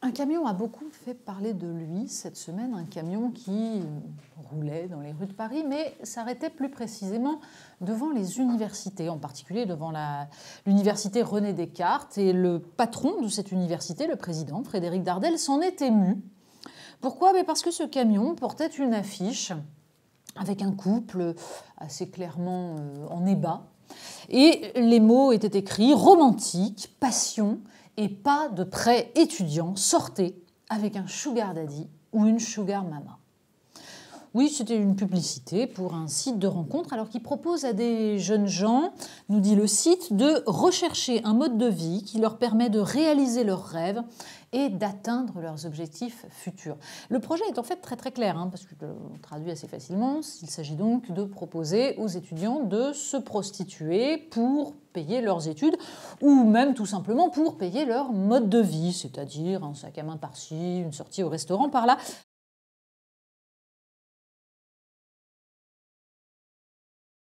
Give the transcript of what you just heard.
Un camion a beaucoup fait parler de lui cette semaine, un camion qui roulait dans les rues de Paris, mais s'arrêtait plus précisément devant les universités, en particulier devant l'université René Descartes. Et le patron de cette université, le président Frédéric Dardel, s'en est ému. Pourquoi Parce que ce camion portait une affiche avec un couple assez clairement euh, en ébat, et les mots étaient écrits romantique, passion, et pas de prêt étudiant. sortait avec un sugar daddy ou une sugar mama. Oui, c'était une publicité pour un site de rencontre, alors qu'il propose à des jeunes gens, nous dit le site, de rechercher un mode de vie qui leur permet de réaliser leurs rêves et d'atteindre leurs objectifs futurs. Le projet est en fait très très clair, hein, parce que traduit assez facilement. Il s'agit donc de proposer aux étudiants de se prostituer pour payer leurs études ou même tout simplement pour payer leur mode de vie, c'est-à-dire un sac à main par-ci, une sortie au restaurant par-là.